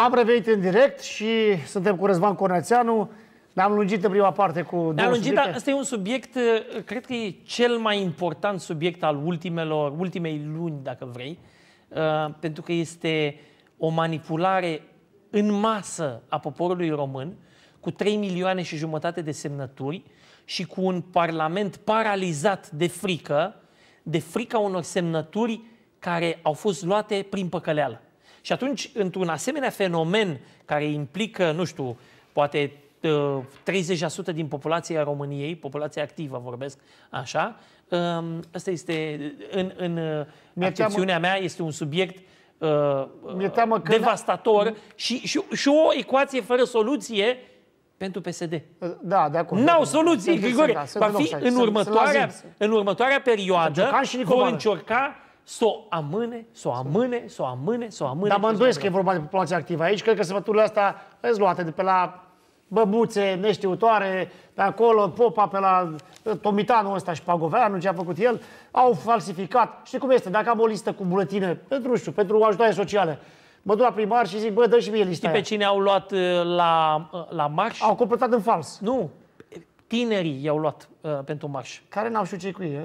Am revenit în direct și suntem cu Răzvan Cornețeanu. Ne-am lungit în prima parte cu Ne-am lungit, dar ăsta e un subiect, uh, cred că e cel mai important subiect al ultimelor, ultimei luni, dacă vrei, uh, pentru că este o manipulare în masă a poporului român, cu 3 milioane și jumătate de semnături și cu un parlament paralizat de frică, de frica unor semnături care au fost luate prin păcăleală. Și atunci, într-un asemenea fenomen care implică, nu știu, poate 30% ă, din populația României, populația activă vorbesc așa, ă, asta este, în, în acțiunea ă, mea, este un subiect mi-e teamă că devastator n-a... Mm. și, și, și o ecuație fără soluție pentru PSD. Da, de acord. N-au soluții, Grigore. Va fi în următoarea, în următoarea perioadă, vor încerca să o amâne, să o amâne, să o amâne, să o amâne. Dar mă îndoiesc că e vorba de populație activă aici. Cred că săpăturile astea sunt luate de pe la băbuțe neștiutoare, pe acolo, popa pe la uh, Tomitanul ăsta și Pagoveanu, ce a făcut el, au falsificat. Știi cum este? Dacă am o listă cu buletine, pentru, știu, pentru ajutoare sociale, mă duc la primar și zic, bă, dă și mie lista Știi aia. pe cine au luat uh, la, uh, la marș? Au completat în fals. Nu, tinerii i-au luat uh, pentru marș. Care n-au știut ce cu ei?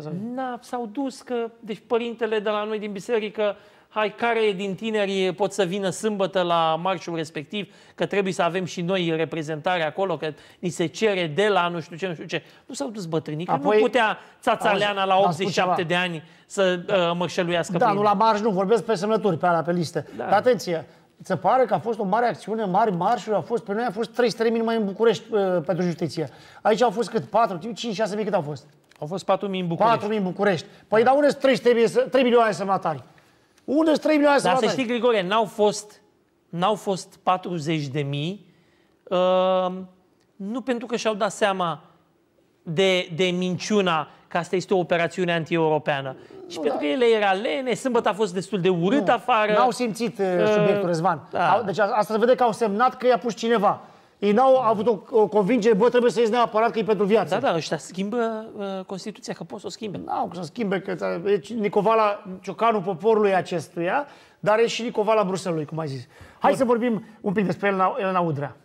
s-au dus că, deci părintele de la noi din biserică, hai, care din tineri pot să vină sâmbătă la marșul respectiv, că trebuie să avem și noi reprezentare acolo, că ni se cere de la nu știu ce, nu știu ce. Nu s-au dus bătrânii, Apoi, că nu putea Leana la 87 de ani să uh, mărșăluiască. Da, prin. nu la marș, nu, vorbesc pe semnături, pe alea, pe listă. Da. Dar atenție, se pare că a fost o mare acțiune, mari marșuri, a fost, pe noi a fost 300 de mii în București uh, pentru justiție. Aici au fost cât? 4, 5, 6 mii cât au fost? Au fost 4 mii în București. 4 mii în București. Păi dar unde sunt 300 3 milioane de semnatari? Unde sunt 3 milioane de semnatari? Dar să știi, Grigore, n-au fost, n-au fost 40 de mii, uh, nu pentru că și-au dat seama de, de minciuna că asta este o operațiune anti-europeană. Și pentru da. că ele era lene, sâmbătă a fost destul de urât nu, afară. N-au simțit uh, uh subiectul, Răzvan. Da. Au, deci asta se vede că au semnat că i-a pus cineva. Ei n-au avut o, o convingere, bă, trebuie să ies neapărat că e pentru viață. Da, da, ăștia schimbă uh, Constituția, că pot să o schimbe. Nu, că să schimbe, că e deci Nicovala Ciocanul poporului acestuia, dar e și Nicovala Bruselului, cum ai zis. Hai Bun. să vorbim un pic despre Elena, Elena Udrea.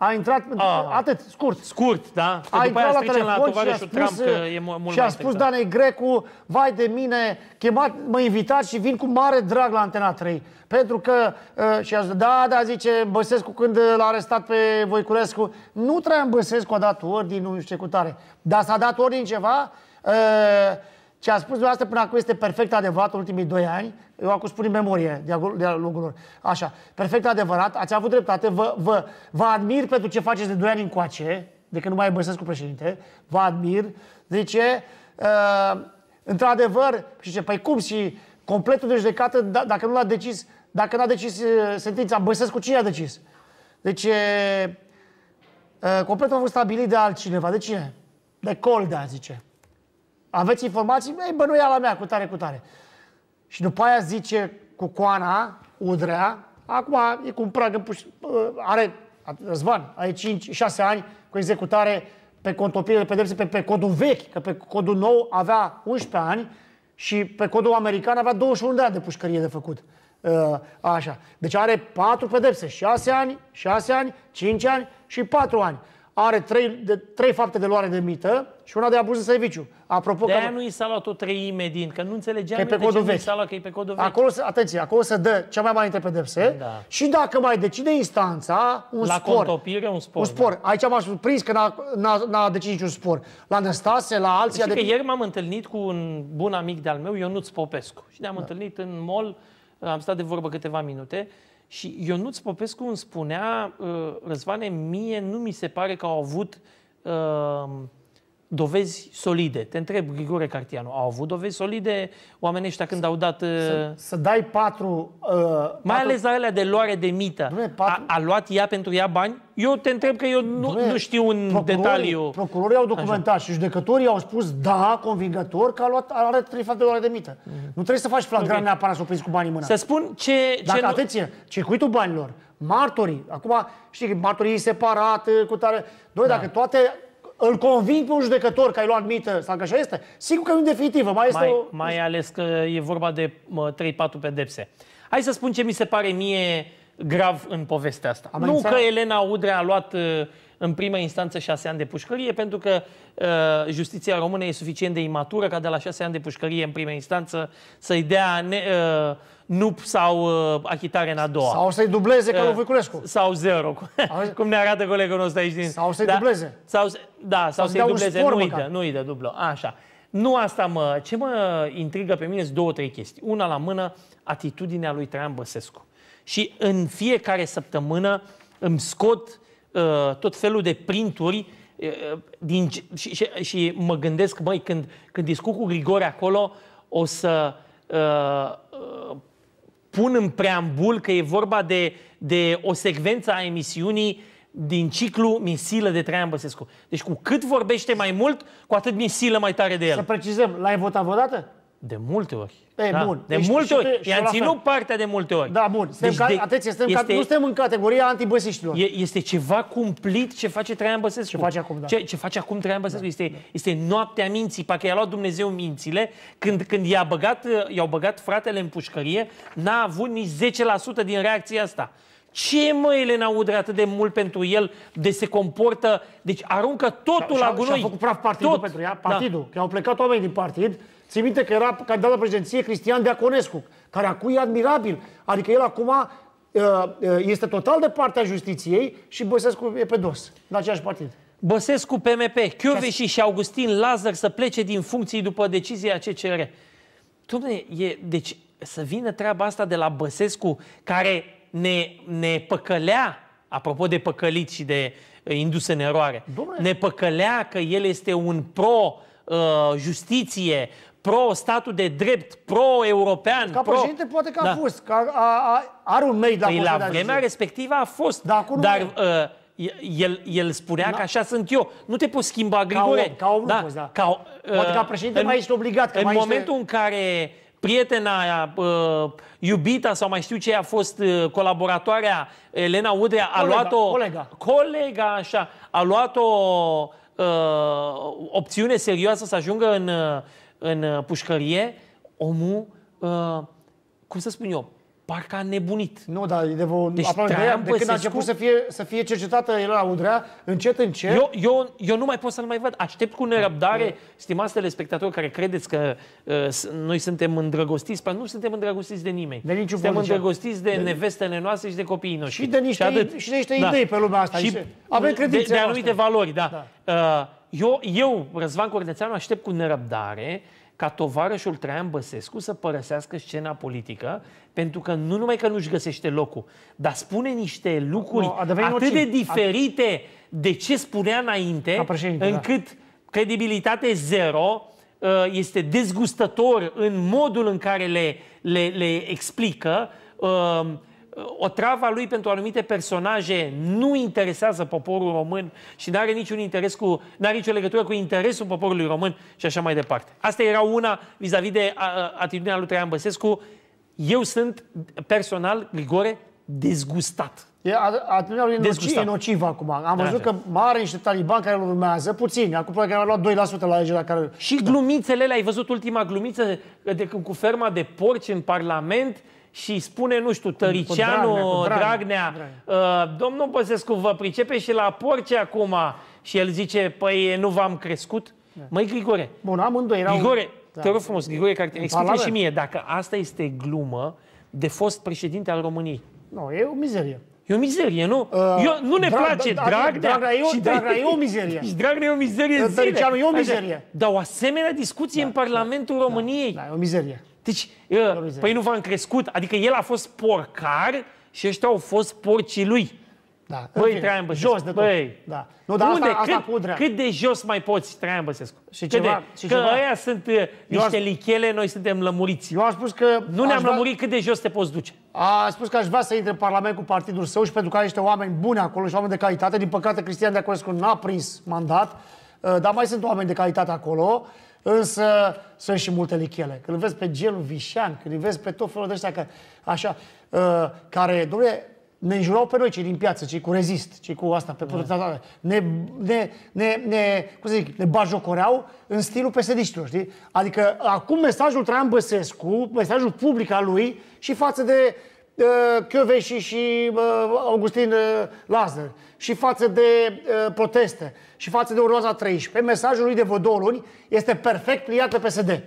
A intrat, a, atât, scurt. Scurt, da? a după aia la telefon la și a spus, că e mult și a spus exact. Danei Grecu, vai de mine, chemat, mă invitat și vin cu mare drag la Antena 3. Pentru că, uh, și a zis, da, da, zice Băsescu când l-a arestat pe Voiculescu, nu Traian Băsescu a dat ordin, nu știu ce cu tare. Dar s-a dat ordin ceva, uh, ce a spus dumneavoastră până acum este perfect adevărat în ultimii doi ani. Eu acum spun în memorie de-a lungul lor. Așa, perfect adevărat, ați avut dreptate, vă, vă, vă admir pentru ce faceți de doi ani încoace, de când nu mai e cu președinte, vă admir. Zice, uh, într-adevăr, și ce, păi cum și completul de judecată, d- da, dacă nu l-a decis, dacă n-a decis uh, sentința, cu cine a decis? Deci, uh, completul a fost stabilit de altcineva. De cine? De Colda, zice. Aveți informații? Ei, la mea, cu tare, cu tare. Și după aia zice cu coana, udrea, acum e cu un prag în puș... Uh, are Răzvan, are 5, 6 ani cu executare pe contopire de pedepse pe, pe codul vechi, că pe codul nou avea 11 ani și pe codul american avea 21 de ani de pușcărie de făcut. Uh, așa. Deci are 4 pedepse, 6 ani, 6 ani, 5 ani și 4 ani are trei, de, trei fapte de luare de mită și una de abuz de serviciu. Apropo de că... nu i s-a luat o treime din, că nu înțelegeam că e pe codul vechi. Luat, că e pe codul vechi. Acolo, atenție, acolo se dă cea mai mare pedepse da. și dacă mai decide instanța, un La spor. contopire, un spor. Un spor. Da. Aici m-am surprins că n-a, n-a, decis niciun spor. La Năstase, la alții... Știi de... că ieri m-am întâlnit cu un bun amic de-al meu, Ionuț Popescu, și ne-am da. întâlnit în mall, am stat de vorbă câteva minute și Ionuț Popescu îmi spunea, ă, Răzvane, mie nu mi se pare că au avut uh, dovezi solide. Te întreb, Grigore Cartianu, au avut dovezi solide oamenii ăștia când S- au dat... Să, uh, să dai patru... Uh, mai patru... ales la alea de luare de mită. Dumne, patru... a, a luat ea pentru ea bani? Eu te întreb că eu nu, Dumne, nu știu un procurorii, detaliu. Procurorii au documentat Așa. și judecătorii au spus, da, convingător, că a luat are trei fapte de luare de mită. Mm-hmm. Nu trebuie să faci flagrant okay. neapărat să o prinzi cu banii în mână. Să spun ce... Dacă, ce atenție, circuitul banilor, martorii, acum, știi, martorii separat, uh, cu tare... Noi, da. dacă toate îl conving pe un judecător că ai luat mită sau că așa este, sigur că nu definitivă. Mai, este mai, o... mai ales că e vorba de 3-4 pedepse. Hai să spun ce mi se pare mie grav în povestea asta. Am nu înțeleg. că Elena Udrea a luat uh, în prima instanță șase ani de pușcărie, pentru că uh, justiția română e suficient de imatură ca de la șase ani de pușcărie în prima instanță să-i dea ne, uh, nup sau uh, achitare în a doua. Sau să-i dubleze ca uh, lui Voiculescu. Sau zero, cum ne arată colegul nostru aici. Din... Sau să-i da, dubleze. Sau, da, sau, sau să-i dubleze. Nu dă, nu dă dublă. Așa. Nu asta mă... Ce mă intrigă pe mine sunt două, trei chestii. Una la mână, atitudinea lui Traian Băsescu și în fiecare săptămână îmi scot uh, tot felul de printuri uh, din, și, și, și mă gândesc, măi, când, când discut cu Grigore acolo, o să uh, uh, pun în preambul că e vorba de, de o secvență a emisiunii din ciclu Misilă de Traian Băsescu. Deci cu cât vorbește mai mult, cu atât Misilă mai tare de el. Să precizăm, l-ai votat vreodată? De multe ori. Ei, da? bun. De multe ori. I-am ținut fel. partea de multe ori. Da, bun. Suntem deci ca... de... Atenție, suntem este... ca... nu suntem în categoria antibăsiștilor. E, este ceva cumplit ce face Traian Băsescu. Ce face acum, da. Ce, ce face acum Traian Băsescu. Da, este, da. este noaptea minții. Parcă i-a luat Dumnezeu mințile. Când, când i au băgat, i-au băgat fratele în pușcărie, n-a avut nici 10% din reacția asta. Ce mă, Elena Udre, atât de mult pentru el, de se comportă, deci aruncă totul și la gunoi. Și-a făcut praf partidul Tot. pentru ea, da. partidul, da. că au plecat oameni din partid, Ții minte că era candidat la președinție Cristian Deaconescu, care acum e admirabil. Adică el acum uh, uh, este total de partea justiției și Băsescu e pe dos, în aceeași partid. Băsescu, PMP, Chioveși și Augustin Lazar să plece din funcții după decizia CCR. Dom'le, e, deci să vină treaba asta de la Băsescu, care ne, ne păcălea, apropo de păcălit și de uh, indus în eroare, Dom'le. ne păcălea că el este un pro uh, justiție, pro statul de drept, pro-european. Ca pro... președinte poate că a da. fost, că a, a, are un mei de păi la vremea respectivă a fost, da, dar uh, el, el spunea da. că așa sunt eu. Nu te poți schimba, Grigore. Ca om, ca om da. nu poți, da. Ca, uh, poate ca președinte în, mai ești obligat. Că în mai momentul ești... Uh, în care prietena aia, uh, iubita sau mai știu ce a fost uh, colaboratoarea Elena Udrea, colega, a luat-o... Colega. Colega, așa. A luat-o uh, opțiune serioasă să ajungă în... Uh, în uh, pușcărie, omul, uh, cum să spun eu, parcă a nebunit. Nu, dar de vă, deci, aproape de, de când a început să fie, să fie cercetată era Udrea, încet, încet... Eu, eu, eu nu mai pot să-l mai văd. Aștept cu nerăbdare, da. stimați telespectatori care credeți că uh, noi suntem îndrăgostiți, pentru nu suntem îndrăgostiți de nimeni. De niciun suntem îndrăgostiți de, de nevestele noastre și de copiii noștri. Și de niște, și, atât. și de niște da. idei pe lumea asta. Și, avem credințe de, de anumite valori, da. da. Uh, eu, eu, Răzvan Cornețeanu, aștept cu nerăbdare ca tovarășul Traian Băsescu să părăsească scena politică, pentru că nu numai că nu-și găsește locul, dar spune niște lucruri no, atât nociv. de diferite a... de ce spunea înainte, da. încât da. credibilitate zero, uh, este dezgustător în modul în care le, le, le explică, uh, o travă lui pentru anumite personaje nu interesează poporul român și nu are niciun interes cu, n-are nicio legătură cu interesul poporului român și așa mai departe. Asta era una vis-a-vis de atitudinea lui Traian Băsescu. Eu sunt personal, Grigore, dezgustat. E atitudinea lui e nocivă acum. Am de văzut așa. că mare niște talibani care îl urmează, puțini. Acum probabil că au luat 2% la alegerea care... Și glumițele, ai văzut ultima glumiță de, cu ferma de porci în Parlament, și spune, nu știu, Tăricianu, cu Dragnea, cu Dragnea, Dragnea. Uh, domnul Băsescu, vă pricepe și la porce acum? Și el zice, păi nu v-am crescut? Da. Măi, Grigore, Bun, amândoi erau... Grigore, da. te rog frumos, Grigore te explică și mie, dacă asta este glumă de fost președinte al României. Nu, e o mizerie. E o mizerie, nu? Uh, Eu, nu ne drag, place drag, Dragnea. Dragnea e, o, Dragnea e o mizerie. Și Dragnea e o mizerie în zile. e o mizerie. Dar o asemenea discuție da, în Parlamentul da, da. României. Da, da, e o mizerie. Deci, uh, păi nu v-am crescut. Adică el a fost porcar și ăștia au fost porcii lui. Da. Băi, fine, Traian Băsescu. Jos de tot. Băi. Da. Nu, dar Unde? Asta, asta cât, cât de jos mai poți, Traian Băsescu? Și cât ceva, de, și că ceva... aia sunt ă, niște aș... lichele, noi suntem lămuriți. Eu am spus că... Nu ne-am vrea... lămurit cât de jos te poți duce. A spus că aș vrea să intre în Parlament cu partidul său și pentru că are niște oameni buni acolo și oameni de calitate. Din păcate, Cristian de Aculescu n-a prins mandat Uh, dar mai sunt oameni de calitate acolo, însă sunt și multe lichele. Când îl vezi pe Gelu Vișan, când îl vezi pe tot felul de ăștia, că, așa, uh, care, domnule, ne înjurau pe noi, cei din piață, cei cu rezist, cei cu asta, pe da. ne, ne, ne, ne, cum să zic, ne bajocoreau în stilul psd știi? Adică acum mesajul Traian Băsescu, mesajul public al lui și față de Chioveși și Augustin eh, Lazar și față de eh, proteste și față de urloaza 13. Mesajul lui de vreo două luni este perfect pliat pe PSD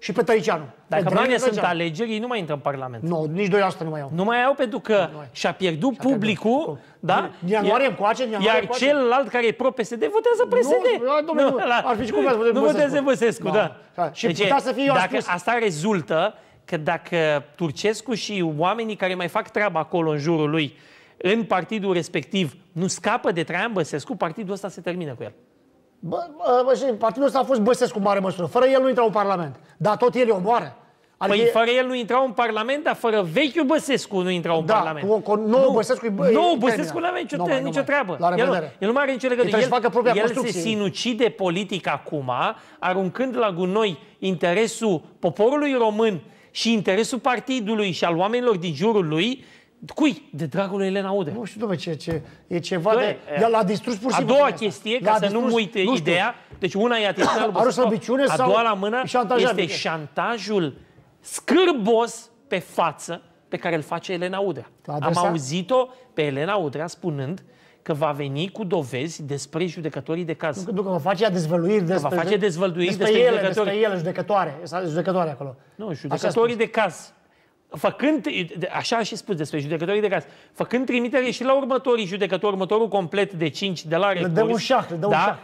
și pe Tăricianu. Dacă mâine sunt alegeri, ei nu mai intră în Parlament. Nu, nici 2% nu mai au. Nu mai au pentru că și-a pierdut și publicul, pierdut. da? Din ianuarie încoace, din ianuarie Iar coace. celălalt care e pro-PSD votează PSD. Nu, domnule, nu, ar fi cum Nu votează Băsescu, da. da. Și deci, putea să fie dacă asta rezultă, că dacă Turcescu și oamenii care mai fac treaba acolo în jurul lui, în partidul respectiv, nu scapă de Traian Băsescu, partidul ăsta se termină cu el. Bă, bă, și partidul ăsta a fost Băsescu în mare măsură. Fără el nu intra în Parlament. Dar tot el o omoară. Adică... Păi fără el nu intrau în Parlament, dar fără vechiul Băsescu nu intrau în da, Parlament. Cu, cu nou nu, Băsescu bă, nouă Băsescu nu avea nicio, numai, nicio numai. treabă. La el, nu, el nu are nicio legătură. El, facă propria el se sinucide politic acum, aruncând la gunoi interesul poporului român și interesul partidului și al oamenilor din jurul lui Cui? De dragul lui Elena Udrea. Nu știu, domnule, ce, ce, e ceva Doamne, de... El l-a distrus pur și simplu. A doua chestie, ca să nu-mi nu ideea, deci una e atențională, a doua la mână este șantajul scârbos pe față pe care îl face Elena Udrea. Am auzit-o pe Elena Udrea spunând că va veni cu dovezi despre judecătorii de caz. Nu, nu că va face dezvăluiri despre, va face dezvăluiri despre, despre ele, judecători. despre ele, judecătoare, judecătoare acolo. Nu, judecătorii de caz. Făcând, așa și spus despre judecătorii de caz, făcând trimitere și la următorii judecători, următorul complet de 5 de la recurs. Le dă un șah, le dă da? un șah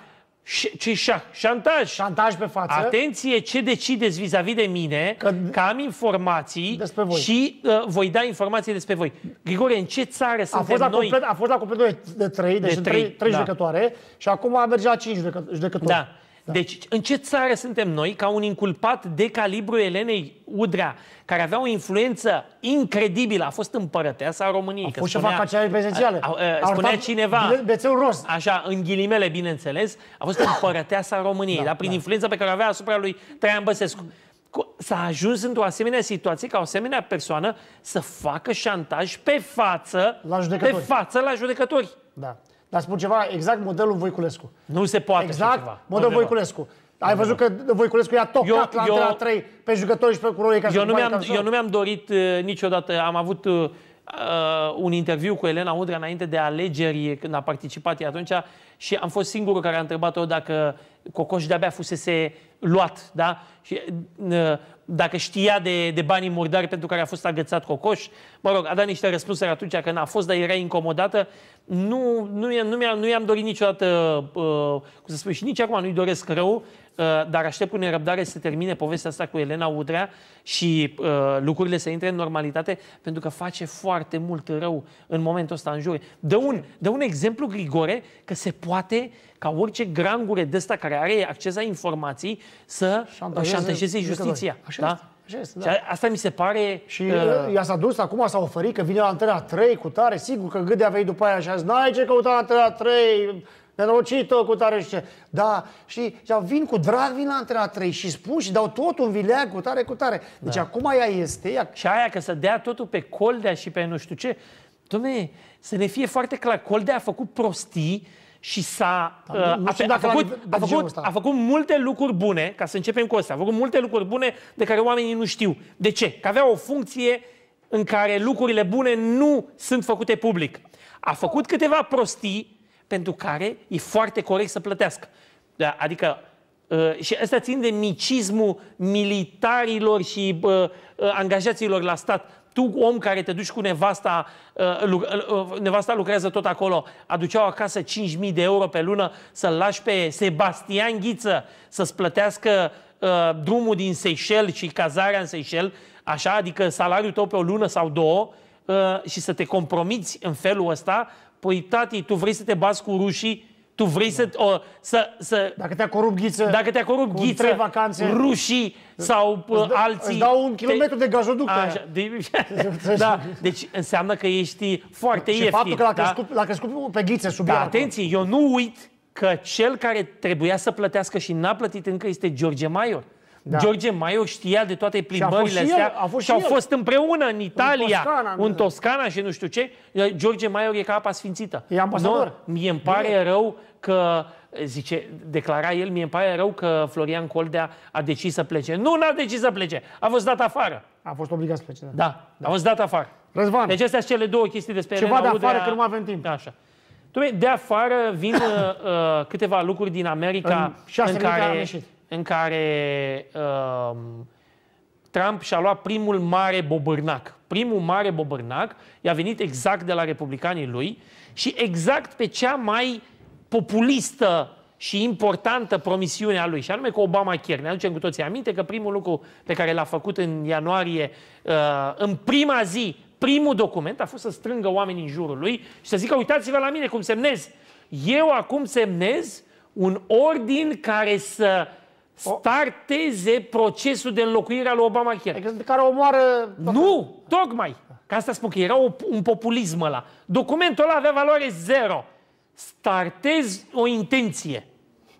ce șantaj. Șantaj pe față. Atenție ce decideți vis-a-vis -vis de mine, că, că am informații voi. și uh, voi da informații despre voi. Grigore, în ce țară a fost la noi? Complet, a fost la completul de trei, deci de deci trei, 3 da. judecătoare și acum a merge la 5 judecători. Da. Da. Deci, în ce țară suntem noi ca un inculpat de calibru Elenei Udrea, care avea o influență incredibilă, a fost împărăteasa României. A fost ceva ca cea A, a, a, spunea cineva, bețeul rost. așa, în ghilimele, bineînțeles, a fost împărăteasa României, da, dar prin da. influența pe care o avea asupra lui Traian Băsescu s-a ajuns într-o asemenea situație ca o asemenea persoană să facă șantaj pe față la judecători. Pe față la judecători. Da. Dar spun ceva, exact modelul Voiculescu. Nu se poate Exact ceva. modelul nu Voiculescu. Ai Ai văzut că Voiculescu i-a tocat eu, la eu, 3 pe jucători și pe curorii ca eu, nu mi-am, eu nu mi-am dorit uh, niciodată, am avut uh, uh, un interviu cu Elena Udrea înainte de alegeri, când a participat ea atunci, și am fost singurul care a întrebat-o dacă Cocoș de-abia fusese luat, da? Și uh, dacă știa de, de banii murdari pentru care a fost agățat Cocoș. Mă rog, a dat niște răspunsuri atunci că n-a fost, dar era incomodată. Nu, nu, nu, am nu i-am dorit niciodată, uh, cum să spun, și nici acum nu-i doresc rău, Uh, dar aștept cu nerăbdare să termine povestea asta cu Elena Udrea și uh, lucrurile să intre în normalitate, pentru că face foarte mult rău în momentul ăsta în jur. Dă un, dă un exemplu, Grigore, că se poate ca orice grangure de ăsta care are acces la informații să șantajeze, justiția. Așa da? Este. Așa este, da. Asta mi se pare... Și uh... i-a uh, s-a dus, acum s-a oferit că vine la antena 3 cu tare, sigur că gâdea vei după aia și a zis, n-ai ce căuta la antena 3, Nenorocită cu tare și ce. Da, și, și vin cu drag, vin la antena 3 și spun și dau tot un vileag cu tare, cu tare. Deci da. acum ea este. Ea... Și aia că să dea totul pe Coldea și pe nu știu ce. Dom'le, să ne fie foarte clar, Coldea a făcut prostii și s-a... Da, uh, a, dacă a, făcut, a, făcut, a făcut multe lucruri bune, ca să începem cu asta, a făcut multe lucruri bune de care oamenii nu știu. De ce? Că avea o funcție în care lucrurile bune nu sunt făcute public. A făcut câteva prostii pentru care e foarte corect să plătească. Da, adică, ă, și asta țin de micismul militarilor și ă, angajaților la stat. Tu, om care te duci cu nevasta, ă, nevasta lucrează tot acolo, aduceau acasă 5.000 de euro pe lună să-l lași pe Sebastian Ghiță să-ți plătească drumul din Seychelles și cazarea în Seychelles, așa, adică salariul tău pe o lună sau două, și să te compromiți în felul ăsta Păi, tati, tu vrei să te bați cu rușii? Tu vrei da. să, o, să, să... Dacă te-a corupt ghiță, dacă te-a corupt ghiță trei vacanțe, rușii sau uh, îți dă, alții... Îți dau un kilometru te... de gazoduct. Așa, de... da. Deci înseamnă că ești foarte și ieftin. Și faptul că l-a da? crescut, da? l-a crescut pe ghiță sub da, Atenție, eu nu uit că cel care trebuia să plătească și n-a plătit încă este George Maior. Da. George Maio știa de toate plimbările și a fost astea el, a fost și, și au el. fost împreună în Italia, în Toscana, în da. Toscana și nu știu ce. George Maio e ca apa sfințită. E ambasador. Nu, mie îmi pare e. rău că zice, declara el, mie îmi pare rău că Florian Coldea a decis să plece. Nu, n-a decis să plece. A fost dat afară. A fost obligat să plece. Da, da, da. a fost dat afară. Răzvan. Deci astea sunt cele două chestii despre Ceva Elena de afară, Udrea. că nu mai avem timp. Da, așa. De afară vin uh, uh, câteva lucruri din America în, în care în care uh, Trump și-a luat primul mare bobârnac. Primul mare bobârnac i-a venit exact de la republicanii lui și exact pe cea mai populistă și importantă promisiunea lui, și anume cu Obama Care. Ne aducem cu toții aminte că primul lucru pe care l-a făcut în ianuarie, uh, în prima zi, primul document a fost să strângă oamenii în jurul lui și să zică, uitați-vă la mine cum semnez. Eu acum semnez un ordin care să starteze procesul de înlocuire al lui chiar. Adică care omoară... Nu, tocmai. Ca asta spun că era un populism ăla. Documentul ăla avea valoare zero. Startez o intenție.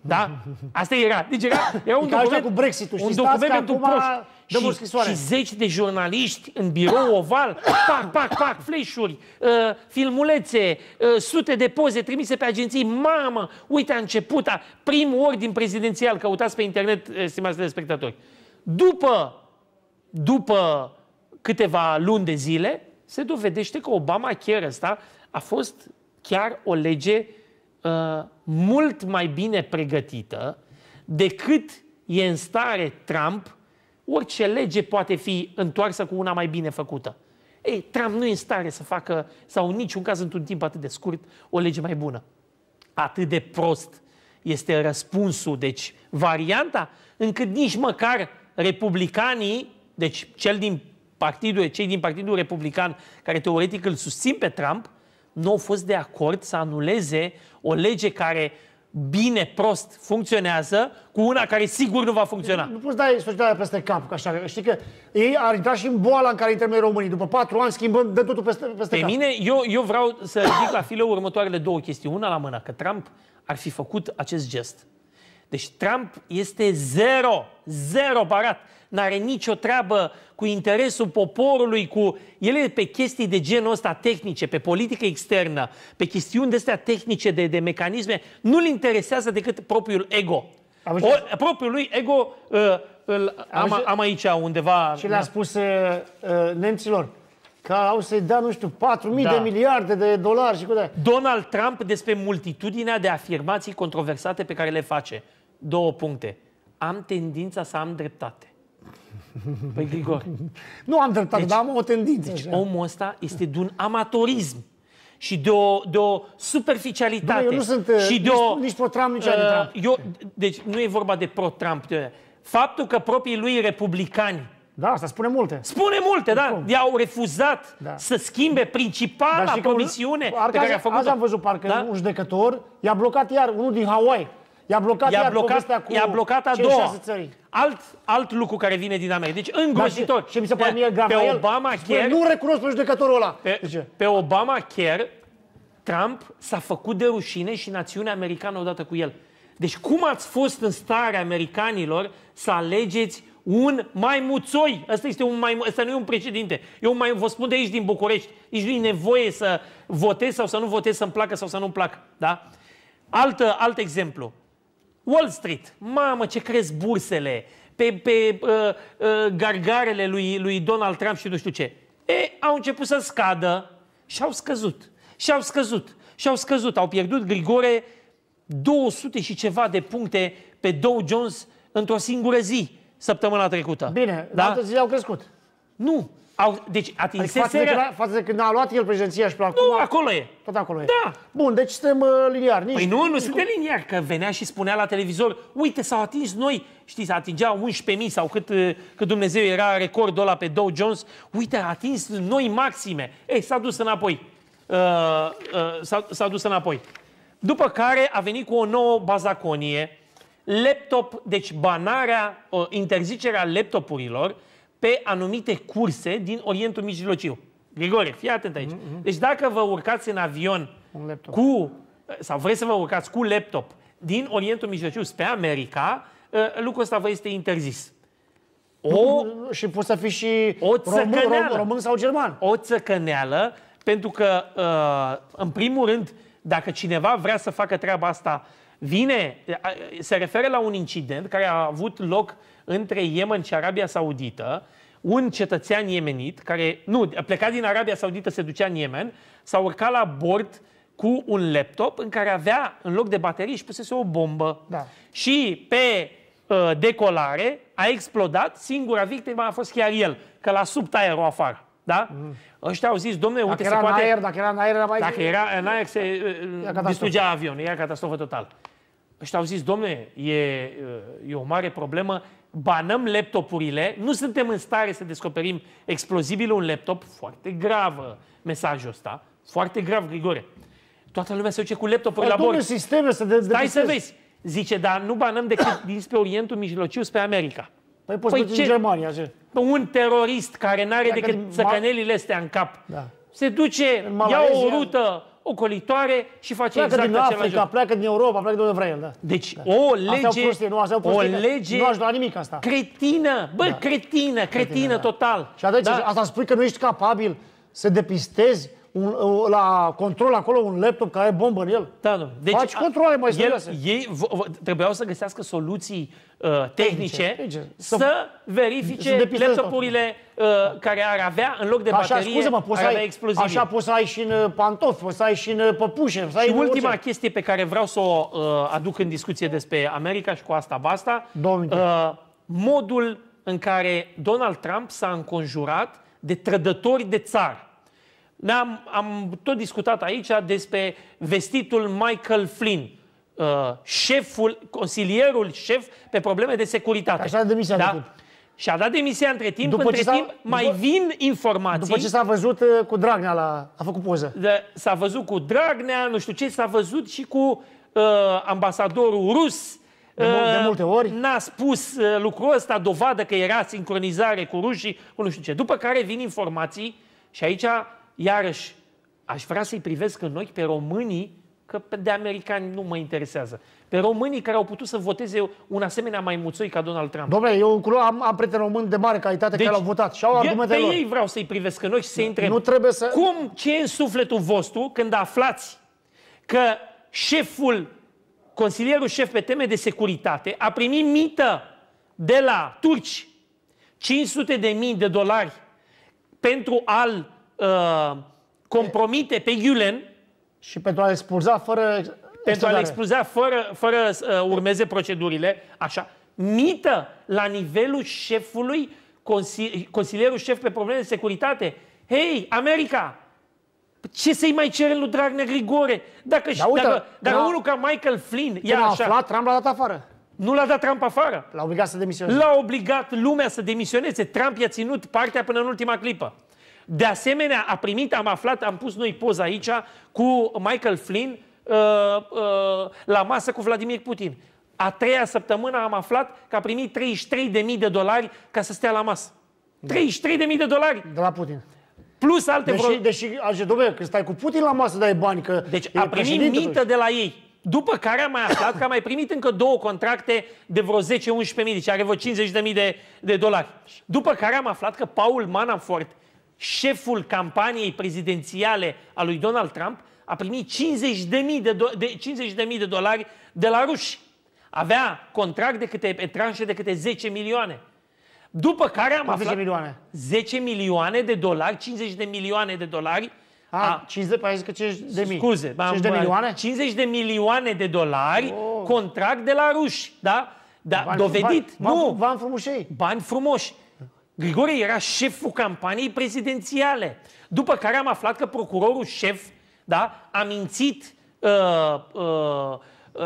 Da? Asta era. Deci era, era un document, cu Brexit-ul. Un document pentru acuma... proști și, și zeci de jurnaliști în birou oval, pac, pac, pac, fleșuri, uh, filmulețe, uh, sute de poze trimise pe agenții. Mamă, uite, a început a, primul ordin prezidențial. Căutați pe internet, uh, stimați spectatori. După, după câteva luni de zile, se dovedește că Obama chiar ăsta a fost chiar o lege uh, mult mai bine pregătită decât e în stare Trump Orice lege poate fi întoarsă cu una mai bine făcută. Ei, Trump nu e în stare să facă, sau în niciun caz într-un timp atât de scurt, o lege mai bună. Atât de prost este răspunsul, deci varianta, încât nici măcar republicanii, deci cel din partidul, cei din Partidul Republican care teoretic îl susțin pe Trump, nu au fost de acord să anuleze o lege care bine, prost funcționează cu una care sigur nu va funcționa. Nu poți da societatea peste cap, așa, știi că ei ar intra și în boala în care intrăm noi românii. După patru ani schimbăm, de totul peste, peste Pe cap. mine, eu, eu vreau să zic la filă următoarele două chestii. Una la mână, că Trump ar fi făcut acest gest deci Trump este zero, zero parat. N-are nicio treabă cu interesul poporului, cu... El e pe chestii de genul ăsta tehnice, pe politică externă, pe chestiuni de astea tehnice, de, de mecanisme. Nu-l interesează decât propriul ego. o, propriul lui ego uh, îl, am, am, am aici undeva. Și le-a spus uh, uh, nemților că au să-i dea, nu știu, 4.000 da. de miliarde de dolari și cu de Donald Trump despre multitudinea de afirmații controversate pe care le face două puncte. Am tendința să am dreptate. Păi, Grigor. Nu am dreptate, deci, dar am o tendință. Deci, omul ăsta este de un amatorism și de o, de o superficialitate. Doamne, eu nu sunt eh, și de nici, o, nici pro-Trump, nici uh, trump eh, Eu, deci nu e vorba de pro-Trump. Faptul că proprii lui republicani da, asta spune multe. Spune multe, da. Spune. I-au refuzat da. să schimbe principala promisiune pe care a făcut-o. am văzut parcă da? un judecător i-a blocat iar unul din Hawaii I-a blocat, i-a blocat, cu i-a blocat a doua. Țări. Alt, alt lucru care vine din America. Deci îngrozitor. Ce, ce mi se pare mie grav pe Obama care nu recunosc pe judecătorul ăla. Pe, pe Obama chiar Trump s-a făcut de rușine și națiunea americană odată cu el. Deci cum ați fost în stare americanilor să alegeți un mai muțoi. Asta, este un mai, asta nu e un președinte. Eu mai vă spun de aici din București. Nici nu e nevoie să votez sau să nu votez, să-mi placă sau să nu-mi placă. Da? Altă, alt exemplu. Wall Street. Mamă, ce cresc bursele pe, pe uh, uh, gargarele lui, lui Donald Trump și nu știu ce. E, au început să scadă și au scăzut. Și au scăzut. Și au scăzut. Au pierdut Grigore 200 și ceva de puncte pe Dow Jones într-o singură zi săptămâna trecută. Bine, da? alte zile au crescut. Nu, au, deci atinsese... Adică față, de a, față de când a luat el președinția și până acum... Nu, acolo e. Tot acolo e. Da. Bun, deci suntem uh, liniari. Nici, păi nu, nu suntem liniari, că venea și spunea la televizor, uite, s-au atins noi, știți, atingea 11.000 sau cât, uh, cât Dumnezeu era recordul ăla pe Dow Jones, uite, a atins noi maxime. Ei, s-a dus înapoi. Uh, uh, s-a dus înapoi. După care a venit cu o nouă bazaconie, laptop, deci banarea, uh, interzicerea laptopurilor, pe anumite curse din Orientul Mijlociu. Grigore, fii atent aici. Mm-hmm. Deci dacă vă urcați în avion cu, sau vreți să vă urcați cu laptop din Orientul Mijlociu spre America, ă, lucrul ăsta vă este interzis. O, și poți să fii și o român, român sau german. O țăcăneală, pentru că, ă, în primul rând, dacă cineva vrea să facă treaba asta, vine, ă, se referă la un incident care a avut loc între Yemen și Arabia Saudită, un cetățean iemenit care, nu, a plecat din Arabia Saudită, se ducea în Yemen, s-a urcat la bord cu un laptop în care avea, în loc de baterie și pusese o bombă. Da. Și pe uh, decolare a explodat, singura victimă a fost chiar el, că l-a subt aerul afară. Da? Mm. Ăștia au zis, domnule, uite, se poate... Aer, dacă era în aer, era mai... Dacă era în aer, se uh, uh distrugea avionul, era catastrofă totală. Ăștia au zis, domnule, e, uh, e o mare problemă, banăm laptopurile, nu suntem în stare să descoperim explozibil un laptop, foarte grav mesajul ăsta, foarte grav, Grigore. Toată lumea se duce cu laptopul la bord. sisteme să de, Stai să vezi. Zice, dar nu banăm decât dinspre Orientul Mijlociu spre America. Păi poți păi ce? în Germania, ce? Un terorist care n-are decât săcănelile astea în cap. Da. Se duce, ia o rută ocolitoare și face pleacă exact din Africa, joc. pleacă din Europa, pleacă de unde vrea el, da. Deci da. o lege, astea prostie, nu, prostie, o lege nu la nimic asta. Cretină, bă, da. cretină, cretină, cretină da. total. Și atunci da? asta spui că nu ești capabil să depistezi un, la control acolo un laptop care are bombă în el. Da, nu. Deci, Faci controle mai serioase. Ei v- v- trebuiau să găsească soluții uh, tehnice, tehnice, tehnice. Să, verifice să laptopurile uh, care ar avea în loc de așa, baterie, scuze, mă, poți ar avea Așa poți să ai și în uh, pantofi, poți să ai și în uh, păpușe. să și ai ultima orice. chestie pe care vreau să o uh, aduc în discuție despre America și cu asta basta. Domnule. Uh, modul în care Donald Trump s-a înconjurat de trădători de țară. Ne-am, am tot discutat aici despre vestitul Michael Flynn, uh, șeful, consilierul șef pe probleme de securitate. Așa de demisia da? Și a dat demisia între timp, după între timp mai după, vin informații. După ce s-a văzut uh, cu Dragnea, la, a făcut poză. S-a văzut cu Dragnea, nu știu ce, s-a văzut și cu uh, ambasadorul rus. De, uh, de multe ori. N-a spus uh, lucrul ăsta, dovadă că era sincronizare cu rușii, cu nu știu ce. După care vin informații și aici iarăși, aș vrea să-i privesc în ochi pe românii, că de americani nu mă interesează. Pe românii care au putut să voteze un asemenea muțoi ca Donald Trump. Domnule, eu am, am prieteni români de mare calitate deci, care au votat și au argumentele lor. Pe ei vreau să-i privesc în ochi și să-i întreb. Nu trebuie să... Cum, ce e în sufletul vostru când aflați că șeful, consilierul șef pe teme de securitate a primit mită de la turci 500 de mii de dolari pentru a-l Uh, compromite pe Gülen Și pentru a-l expulza fără pentru a-l expulza fără, fără să uh, urmeze procedurile, așa, mită la nivelul șefului, consili, consilierul șef pe probleme de securitate. Hei, America! Ce să-i mai cere lui Dragnea Grigore? Dacă, da, uite, dacă, dacă unul ca Michael Flynn... Când a aflat, Trump l-a dat afară. Nu l-a dat Trump afară. L-a obligat să demisioneze. L-a obligat lumea să demisioneze. Trump i-a ținut partea până în ultima clipă. De asemenea, a primit, am aflat, am pus noi poza aici cu Michael Flynn uh, uh, la masă cu Vladimir Putin. A treia săptămână am aflat că a primit 33.000 de dolari ca să stea la masă. 33.000 da. de dolari! De la Putin. Plus alte deși, vreo... Deși, așa, domnule, că stai cu Putin la masă, dai bani, că Deci a primit mită de la ei. După care am mai aflat că a mai primit încă două contracte de vreo 10 11000 deci are vreo 50 de mii de, de dolari. După care am aflat că Paul Manafort, șeful campaniei prezidențiale a lui Donald Trump a primit 50.000 de, do- de, 50 de dolari de la ruși. Avea contract de câte tranșe de câte 10 milioane. După care am aflat... milioane. 10 milioane de dolari, 50 de milioane de dolari. A, a 50, că 50 de mii. Scuze. 50 de milioane? 50 de milioane de dolari oh. contract de la ruși, da? Da, bani, dovedit. Bani, nu. Bani frumoși. Bani frumoși. Grigore era șeful campaniei prezidențiale. După care am aflat că procurorul șef da, a mințit uh, uh, uh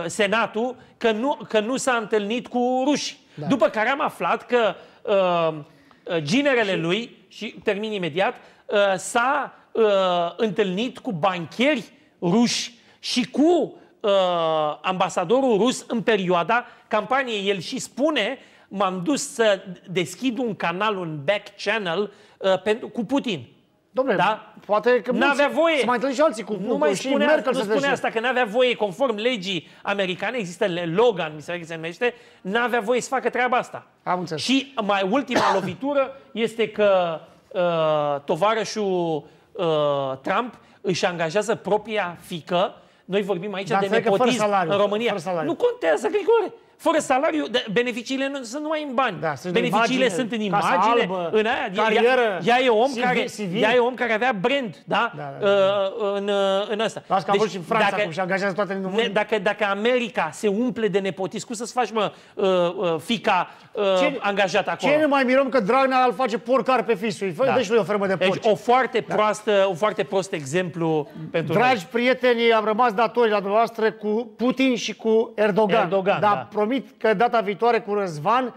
Senatul că nu, că nu s-a întâlnit cu ruși. Da. După care am aflat că uh, uh ginerele lui, și termin imediat, uh, s-a uh, întâlnit cu bancheri ruși și cu uh, ambasadorul rus în perioada campaniei. El și spune m-am dus să deschid un canal, un back channel uh, pentru, cu Putin. Domnule, da? poate că mulți avea voie. să mai întâlnesc și alții cu Nu mai spune, Merkel nu spune asta, că n-avea voie, conform legii americane, există Logan, mi se pare că se numește, n-avea voie să facă treaba asta. Am înțeles. Și mai ultima lovitură este că uh, tovarășul uh, Trump își angajează propria fică, noi vorbim aici Dar de nepotism în România. Nu contează, Grigore. Fără salariu, beneficiile nu, sunt numai în bani. Da, sunt beneficiile imagine, sunt în imagine, albă, în aia. Carieră, ea, ea, e om CV, care, CV. ea e om care avea brand, da? da, da, da. Uh, da. în, uh, în asta. Las că deci, și în Franța dacă, acum și angajează toate din ne, dacă, dacă America se umple de nepotism, cum să-ți faci, mă, uh, uh, fica uh, ce, angajat acolo? Ce ne mai mirăm că Dragnea îl face porcar pe fisul. Da. Deci lui o fermă de deci porci. Deci o foarte, da. proastă, un foarte prost exemplu pentru Dragi noi. prieteni, am rămas datori la dumneavoastră cu Putin și cu Erdogan. Erdogan, da. da promit că data viitoare cu Răzvan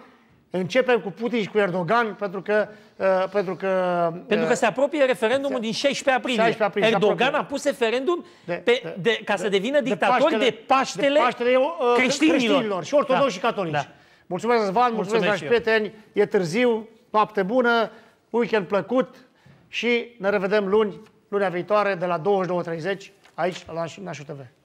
începem cu Putin și cu Erdogan pentru că... Uh, pentru că, uh, pentru că se apropie referendumul se, din 16 aprilie. 16 aprilie Erdogan a pus referendum de, pe, de, de, ca de, să devină de dictator Paștele, de Paștele, de Paștele uh, creștinilor. creștinilor și ortodoxi da. și catolici. Da. Mulțumesc, Răzvan, mulțumesc, dragi prieteni. E târziu, noapte bună, weekend plăcut și ne revedem luni, lunea viitoare de la 22.30 aici la Nașu TV.